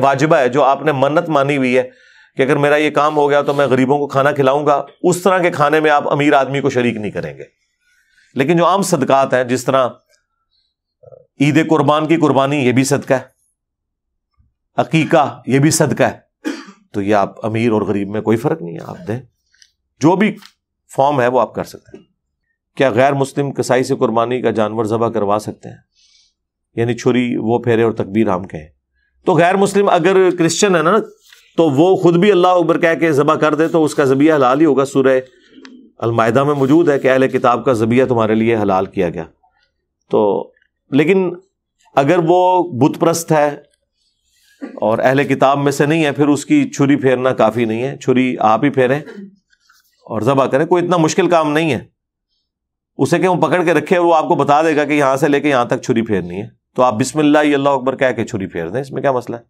वाजिबा है जो आपने मन्नत मानी हुई है कि अगर मेरा ये काम हो गया तो मैं गरीबों को खाना खिलाऊंगा उस तरह के खाने में आप अमीर आदमी को शरीक नहीं करेंगे लेकिन जो आम सदकात हैं जिस तरह ईद कुर्बान की कुर्बानी ये भी सदका है अकीका ये भी सदका है तो ये आप अमीर और गरीब में कोई फर्क नहीं है आप दें जो भी फॉर्म है वो आप कर सकते हैं क्या गैर मुस्लिम कसाई से कुर्बानी का जानवर जबा करवा सकते हैं यानी छुरी वो फेरे और तकबीर हम कहें तो गैर मुस्लिम अगर क्रिश्चियन है ना तो वो खुद भी अल्लाह अकबर कह के ज़बा कर दे तो उसका ज़बिया हलाल ही होगा सूर्य अलमायदा में मौजूद है कि अहल किताब का ज़बिया तुम्हारे लिए हलाल किया गया तो लेकिन अगर वो बुतप्रस्त है और अहल किताब में से नहीं है फिर उसकी छुरी फेरना काफ़ी नहीं है छुरी आप ही फेरें और ज़बा करें कोई इतना मुश्किल काम नहीं है उसे क्यों पकड़ के रखे वो आपको बता देगा कि यहाँ से लेके यहाँ तक छुरी फेरनी है तो आप बिस्मिल्ला अल्लाह अकबर कह के छुरी फेर दें इसमें क्या मसला है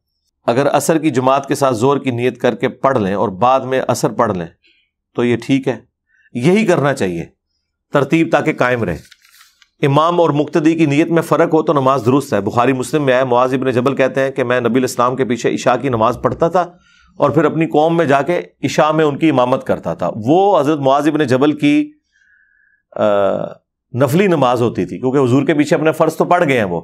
अगर असर की जमात के साथ जोर की नीयत करके पढ़ लें और बाद में असर पढ़ लें तो ये ठीक है यही करना चाहिए तरतीब ताकि कायम रहे इमाम और मुक्तदी की नीयत में फ़र्क हो तो नमाज दुरुस्त है बुखारी मुस्लिम में आया मुआज इबन जबल कहते हैं कि मैं नबी इस्लाम के पीछे ईशा की नमाज पढ़ता था और फिर अपनी कौम में जाके ईशा में उनकी इमामत करता था वो हज़रत मुआज इबन जबल की आ, नफली नमाज होती थी क्योंकि हजूर के पीछे अपने फ़र्ज तो पढ़ गए हैं वो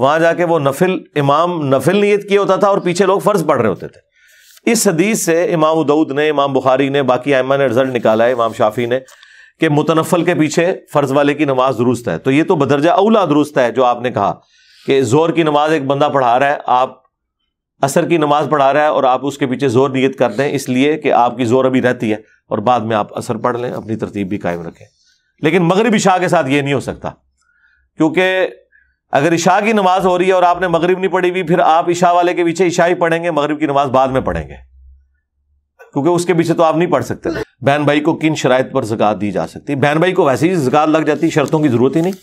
वहां जाके वो नफिल इमाम नफिल नीयत किया होता था और पीछे लोग फर्ज पढ़ रहे होते थे इस हदीस से इमाम उदऊद ने इमाम बुखारी ने बाकी आयमा ने रिजल्ट निकाला है इमाम शाफी ने कि मुतनफल के पीछे फर्ज वाले की नमाज दुरुस्त है तो ये तो बदरजा अवला दुरुस्त है जो आपने कहा कि जोर की नमाज एक बंदा पढ़ा रहा है आप असर की नमाज पढ़ा रहा है और आप उसके पीछे जोर नीयत करते हैं इसलिए कि आपकी जोर अभी रहती है और बाद में आप असर पढ़ लें अपनी तरतीब भी कायम रखें लेकिन मगरबी शाह के साथ ये नहीं हो सकता क्योंकि अगर ईशा की नमाज हो रही है और आपने मगरिब नहीं पढ़ी हुई फिर आप ईशा वाले के पीछे ईशा ही पढ़ेंगे मगरब की नमाज बाद में पढ़ेंगे क्योंकि उसके पीछे तो आप नहीं पढ़ सकते बहन भाई को किन शराय पर जक़ात दी जा सकती है बहन भाई को वैसे ही जक़ात लग जाती शर्तों की जरूरत ही नहीं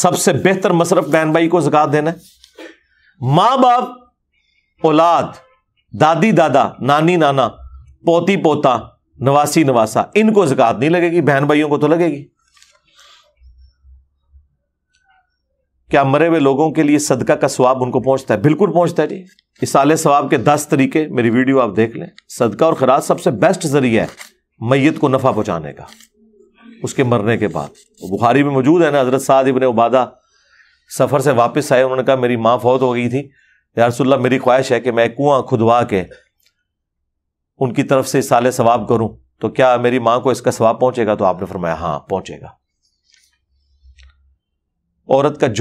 सबसे बेहतर मसरफ बहन भाई को जक़ात देना है माँ बाप औलाद दादी दादा नानी नाना पोती पोता नवासी नवासा इनको जक़ात नहीं लगेगी बहन भाइयों को तो लगेगी क्या मरे हुए लोगों के लिए सदका का स्वाब उनको पहुंचता है बिल्कुल पहुंचता है जी इस साले स्वाब के दस तरीके मेरी वीडियो आप देख लें सदका और खराज सबसे बेस्ट जरिया है मैत को नफा पहुंचाने का उसके मरने के बाद तो बुखारी में मौजूद है ना हजरत साद इबन उबादा सफ़र से वापस आए उन्होंने कहा मेरी माँ फौत हो गई थी यारसोल्ला मेरी ख्वाहिश है कि मैं कुआं खुदवा के उनकी तरफ से साले सवाब करूं तो क्या मेरी माँ को इसका सवाब पहुंचेगा तो आपने फरमाया हाँ पहुंचेगा औरत का